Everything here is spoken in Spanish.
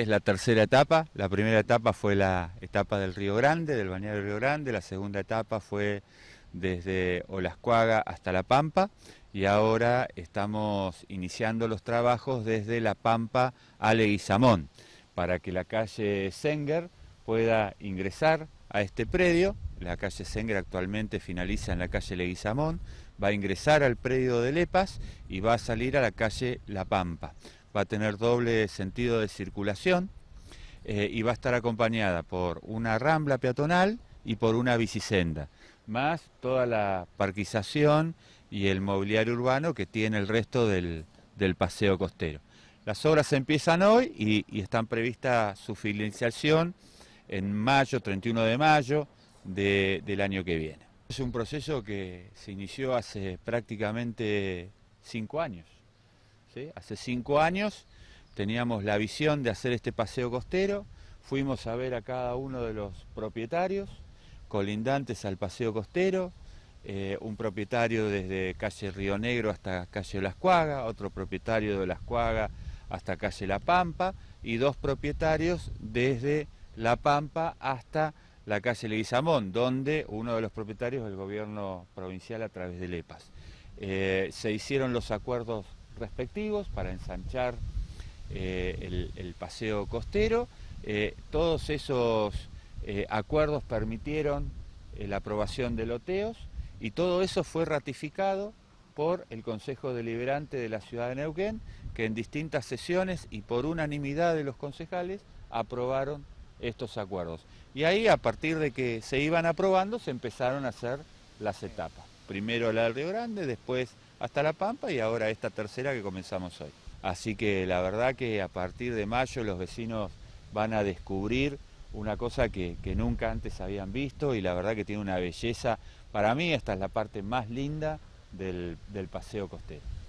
Es la tercera etapa, la primera etapa fue la etapa del Río Grande, del del Río Grande, la segunda etapa fue desde Olascuaga hasta La Pampa y ahora estamos iniciando los trabajos desde La Pampa a Leguizamón para que la calle Senger pueda ingresar a este predio. La calle Senger actualmente finaliza en la calle Leguizamón, va a ingresar al predio de Lepas y va a salir a la calle La Pampa va a tener doble sentido de circulación eh, y va a estar acompañada por una rambla peatonal y por una bicisenda, más toda la parquización y el mobiliario urbano que tiene el resto del, paseo costero. Las obras empiezan hoy y, están previstas su finalización en mayo, 31 de mayo del año que viene. Es un proceso que se inició hace prácticamente cinco años. Hace cinco años teníamos la visión de hacer este paseo costero, fuimos a ver a cada uno de los propietarios, colindantes al paseo costero, eh, un propietario desde calle Río Negro hasta calle Las Cuagas, otro propietario de Las Cuagas hasta calle La Pampa y dos propietarios desde La Pampa hasta la calle Leguizamón, donde uno de los propietarios del gobierno provincial a través de Lepas. Eh, se hicieron los acuerdos respectivos para ensanchar eh, el, paseo costero. Eh, todos esos eh, acuerdos permitieron la aprobación de loteos y todo eso fue ratificado por el Consejo Deliberante de la Ciudad de Neuquén, que en distintas sesiones y por unanimidad de los concejales aprobaron estos acuerdos. Y ahí, a partir de que se iban aprobando, se empezaron a hacer las etapas. Primero la del Río Grande, después hasta La Pampa y ahora esta tercera que comenzamos hoy. Así que la verdad que a partir de mayo los vecinos van a descubrir una cosa que, nunca antes habían visto y la verdad que tiene una belleza. Para mí esta es la parte más linda del paseo costero.